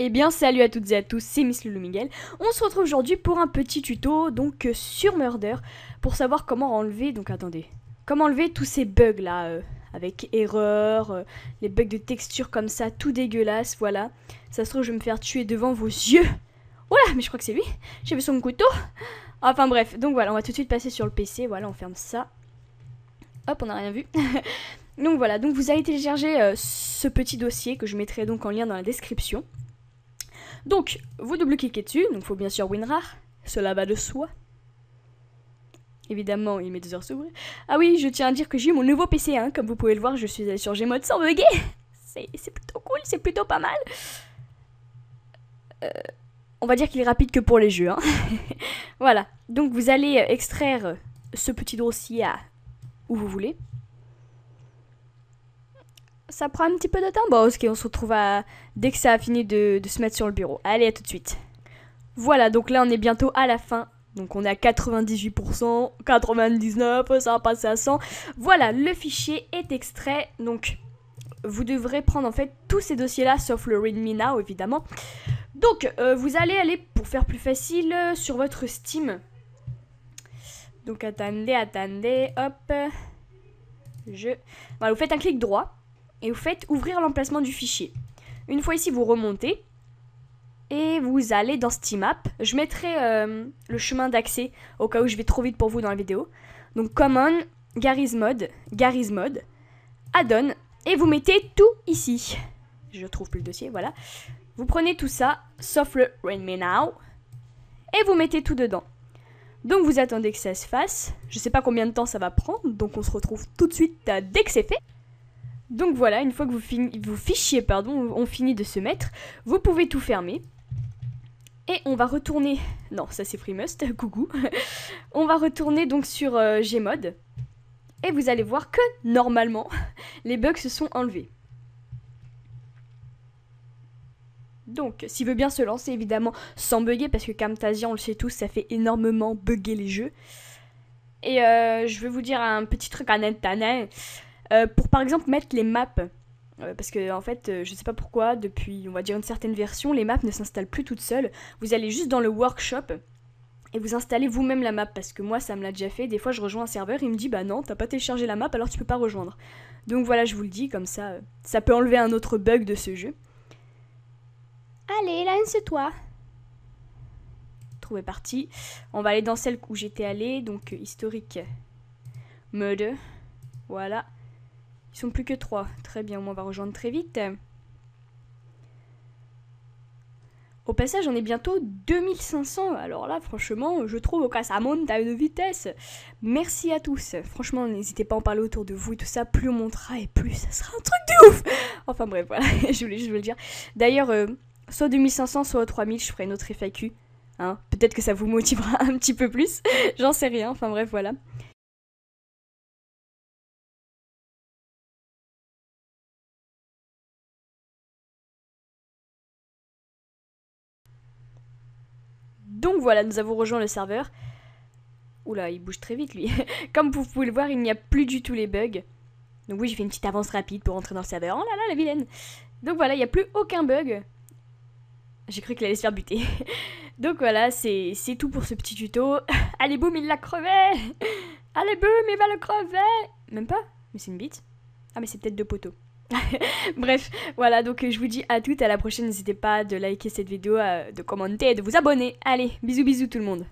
Eh bien salut à toutes et à tous, c'est Miss Lulu Miguel. On se retrouve aujourd'hui pour un petit tuto donc euh, sur Murder pour savoir comment enlever donc attendez, comment enlever tous ces bugs là euh, avec erreur, euh, les bugs de texture comme ça tout dégueulasse, voilà. Ça se trouve je vais me faire tuer devant vos yeux. Voilà, mais je crois que c'est lui. J'ai vu son couteau. Enfin bref, donc voilà, on va tout de suite passer sur le PC, voilà, on ferme ça. Hop, on n'a rien vu. donc voilà, donc vous allez télécharger ce petit dossier que je mettrai donc en lien dans la description. Donc, vous double-cliquez dessus, donc il faut bien sûr WinRAR, cela va de soi. Évidemment, il met deux heures s'ouvrir. Ah oui, je tiens à dire que j'ai mon nouveau PC, hein. comme vous pouvez le voir, je suis allé sur G-Mode sans bugger. C'est plutôt cool, c'est plutôt pas mal. Euh, on va dire qu'il est rapide que pour les jeux. Hein. voilà, donc vous allez extraire ce petit dossier où vous voulez ça prend un petit peu de temps. Bon, ok, on se retrouve dès que ça a fini de, se mettre sur le bureau. Allez, à tout de suite. Voilà, donc là, on est bientôt à la fin donc on est à 98%, 99%, ça va passer à 100. Voilà, le fichier est extrait. Donc vous devrez prendre en fait tous ces dossiers-là, sauf le README Now évidemment. Donc euh, vous allez aller, pour faire plus facile, sur votre Steam. Donc attendez, attendez, hop. Je... Voilà, vous faites un clic droit et vous faites ouvrir l'emplacement du fichier. Une fois ici, vous remontez et vous allez dans Steam App. Je mettrai euh, le chemin d'accès au cas où je vais trop vite pour vous dans la vidéo. Donc Common, Garry's Mode, Garry's Mode, Add-on et vous mettez tout ici. Je trouve plus le dossier, voilà. Vous prenez tout ça, sauf le Rain Now, et vous mettez tout dedans. Donc vous attendez que ça se fasse. Je ne sais pas combien de temps ça va prendre, donc on se retrouve tout de suite euh, dès que c'est fait. Donc voilà, une fois que vous, fin... vous fichiez, pardon, on finit de se mettre, vous pouvez tout fermer. Et on va retourner... Non, ça c'est Must, coucou. on va retourner donc sur euh, Gmod. Et vous allez voir que, normalement, les bugs se sont enlevés. Donc, s'il veut bien se lancer, évidemment, sans bugger, parce que Camtasia, on le sait tous, ça fait énormément bugger les jeux. Et euh, je vais vous dire un petit truc à nettanet. Euh, pour par exemple mettre les maps. Euh, parce que en fait, euh, je sais pas pourquoi, depuis on va dire une certaine version, les maps ne s'installent plus toutes seules. Vous allez juste dans le workshop et vous installez vous-même la map. Parce que moi, ça me l'a déjà fait. Des fois, je rejoins un serveur, il me dit bah non, t'as pas téléchargé la map, alors tu peux pas rejoindre. Donc voilà, je vous le dis comme ça, ça peut enlever un autre bug de ce jeu. Allez, lance-toi trouver parti. On va aller dans celle où j'étais allée, donc historique. Murder. Voilà. Ils sont plus que 3. Très bien, on va rejoindre très vite. Au passage, on est bientôt 2500. Alors là, franchement, je trouve que ça monte à une vitesse. Merci à tous. Franchement, n'hésitez pas à en parler autour de vous et tout ça. Plus on montera et plus ça sera un truc de ouf. Enfin bref, voilà, je voulais juste le dire. D'ailleurs, euh, soit 2500, soit 3000, je ferai une autre FAQ. Hein Peut-être que ça vous motivera un petit peu plus. J'en sais rien. Enfin bref, voilà. Donc voilà, nous avons rejoint le serveur. Oula, il bouge très vite lui. Comme vous pouvez le voir, il n'y a plus du tout les bugs. Donc oui, j'ai fait une petite avance rapide pour entrer dans le serveur. Oh là là, la vilaine Donc voilà, il n'y a plus aucun bug. J'ai cru qu'il allait se faire buter. Donc voilà, c'est tout pour ce petit tuto. Allez boum, il l'a crevé Allez boum, il va le crever Même pas Mais c'est une bite. Ah mais c'est peut-être deux poteaux. Bref, voilà, donc euh, je vous dis à toutes, à la prochaine. N'hésitez pas de liker cette vidéo, euh, de commenter et de vous abonner. Allez, bisous bisous tout le monde.